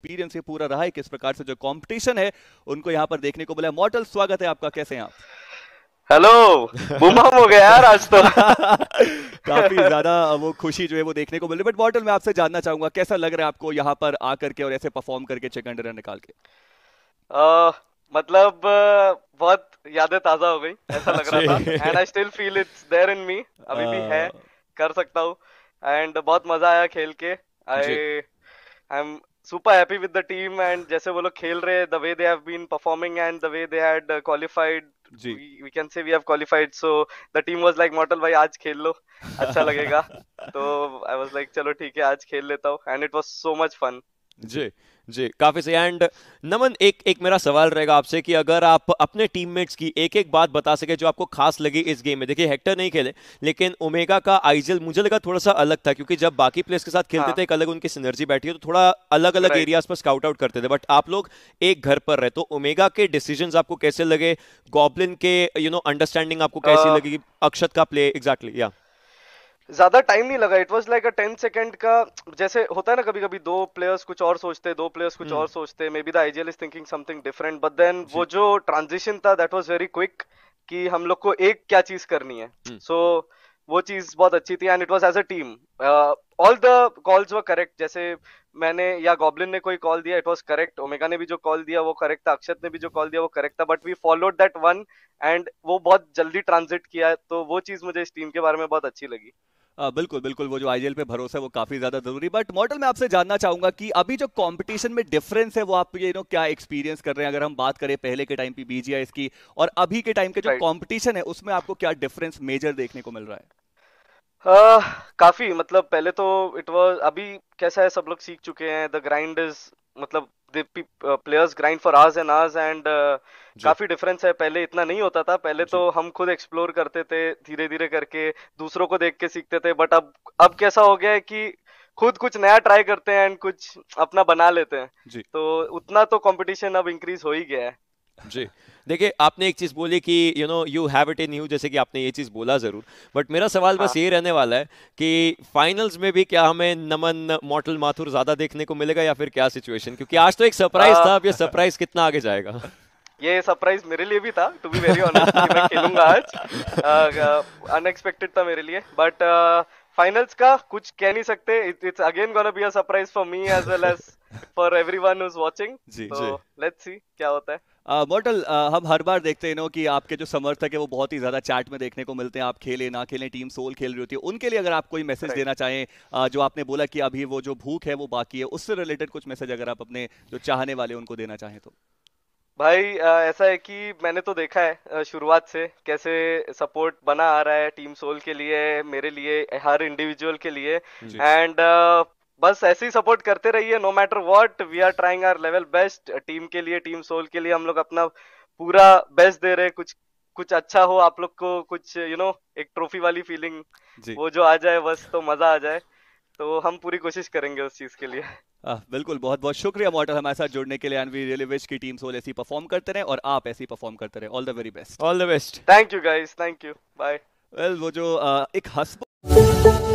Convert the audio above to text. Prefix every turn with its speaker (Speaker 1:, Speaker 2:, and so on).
Speaker 1: Experience ये पूरा रहा है किस प्रकार से जो कंपटीशन है उनको यहाँ पर देखने को मिला मॉडल स्वागत है आपका कैसे हैं आप हेलो बुमम हो गया यार आज तो काफी ज्यादा वो खुशी जो है वो देखने को मिली बट मॉडल मैं आपसे जानना चाहूंगा कैसा लग रहा है आपको यहाँ पर आकर के और ऐसे परफॉर्म करके चिकन डिनर निकाल के
Speaker 2: uh, मतलब uh, बहुत यादें ताजा हो गई ऐसा लग रहा था and I still feel it's there in me अभी uh... भी है कर सकता हूँ एंड बहुत मजा आया खेल के I I am super happy with the team and जैसे वो लोग खेल रहे the way they have been performing and the way they had qualified we can say we have qualified so the team was like Mortal भाई आज खेल लो अच्छा लगेगा तो आई वाज लाइक चलो ठीक है आज खेल लेता हूं and it was so much fun
Speaker 3: G G काफ़ी सही एंड नमन एक एक मेरा सवाल रहेगा आपसे कि अगर आप अपने टीममेट्स की एक एक बात बता सके जो आपको खास लगी इस गेम में देखिए हेक्टर नहीं खेले लेकिन ओमेगा का आइजल मुझे लगा थोड़ा सा अलग था क्योंकि जब बाकी प्लेयर्स के साथ खेलते हाँ। थे एक अलग उनकी सिनर्जी बैठी है तो थोड़ा अलग अलग एरियाज पर स्काउट आउट करते थे बट आप लोग एक घर पर रहे तो ओमेगा के डिसीजन आपको कैसे लगे गॉबलिन के यू नो अंडरस्टैंडिंग आपको कैसी लगी अक्षत का प्ले एग्जैक्टली या
Speaker 2: ज्यादा टाइम नहीं लगा it was like a ten second का जैसे होता है ना कभी कभी दो प्लेयर्स कुछ और सोचते दो प्लेयर्स कुछ और हम्म। सोचते maybe the IGL is thinking something different but then वो जो ट्रांजिशन था दैट वॉज वेरी क्विक कि हम लोग को एक क्या चीज करनी है सो हम्म। so, वो चीज बहुत अच्छी थी and it was as a team all the calls were correct जैसे मैंने या गॉबलिन ने कोई कॉल दिया इट वॉज करेक्ट ओमेगा ने भी जो कॉल दिया वो करेक्ट था अक्षत ने भी जो कॉल दिया वो करेक्ट था but we followed that one and वो बहुत जल्दी ट्रांजिट किया तो वो चीज मुझे इस टीम के बारे में बहुत अच्छी लगी
Speaker 1: बिल्कुल बिल्कुल वो जो आईजीएल पे भरोसा है वो काफी ज्यादा जरूरी बट मॉडल मैं आपसे जानना चाहूंगा कि अभी जो कंपटीशन में डिफरेंस है वो आप ये नो क्या एक्सपीरियंस कर रहे हैं अगर हम बात करें पहले के टाइम पे बीजीआई की और अभी के टाइम के जो कॉम्पिटिशन है उसमें आपको क्या डिफरेंस मेजर देखने को मिल रहा है
Speaker 2: आ, काफी मतलब पहले तो इट वॉज अभी कैसा है सब लोग सीख चुके हैं द ग्राइंड इज मतलब players grind for hours and hours and काफी डिफरेंस है पहले इतना नहीं होता था पहले तो हम खुद एक्सप्लोर करते थे धीरे धीरे करके दूसरों को देख के सीखते थे बट अब अब कैसा हो गया है कि खुद कुछ नया ट्राई करते हैं एंड कुछ अपना बना लेते हैं तो उतना तो कंपटीशन अब इंक्रीज हो ही गया है
Speaker 3: जी देखिए आपने एक चीज़ बोली कि you know you have it in you जैसे कि आपने ये चीज़ बोला ज़रूर बट मेरा सवाल हाँ. बस ये रहने वाला है कि फाइनल्स में भी क्या हमें नमन मॉटल माथुर ज़्यादा देखने को मिलेगा या फिर क्या सिचुएशन क्योंकि आज तो एक सरप्राइज हाँ। था अब ये सरप्राइज कितना आगे जाएगा
Speaker 2: ये सरप्राइज मेरे लिए भी था टू बी वेरी ऑनेस्ट मैं खेलूंगा आज अनएक्सपेक्टेड था मेरे लिए बट फाइनल्स uh, का कुछ कह नहीं सकते it's again gonna be a surprise for me as well as for everyone who is watching so let's see क्या होता है
Speaker 1: मोटल हम हर बार देखते हैं नो कि आपके जो समर्थक है वो बहुत ही ज़्यादा चैट में देखने को मिलते हैं आप खेले ना खेले टीम सोल खेल रही होती है उनके लिए अगर आप कोई मैसेज देना चाहें जो आपने बोला कि अभी वो जो भूख है वो बाकी है उससे रिलेटेड कुछ मैसेज अगर आप अपने जो चाहने वाले उनको देना चाहें तो
Speaker 2: भाई ऐसा है कि मैंने तो देखा है शुरुआत से कैसे सपोर्ट बना आ रहा है टीम सोल के लिए मेरे लिए हर इंडिविजुअल के लिए एंड बस ऐसे ही सपोर्ट करते रहिए no matter what we are trying our level best team के लिए टीम सोल के लिए हम लोग अपना पूरा बेस्ट दे रहे हैं कुछ कुछ अच्छा हो आप लोग को कुछ यू you नो know, एक ट्रॉफी वाली फीलिंग वो जो आ जाए बस तो मजा आ जाए तो हम पूरी कोशिश करेंगे उस चीज के लिए
Speaker 1: आ, बिल्कुल बहुत बहुत शुक्रिया मॉडल हमारे साथ जुड़ने के लिए एंड वी रियली विश की टीम सोल ऐसी परफॉर्म करते रहे और आप ऐसी परफॉर्म करते रहे all the very best all the best thank you guys thank you bye well वो जो आ, एक
Speaker 3: हसब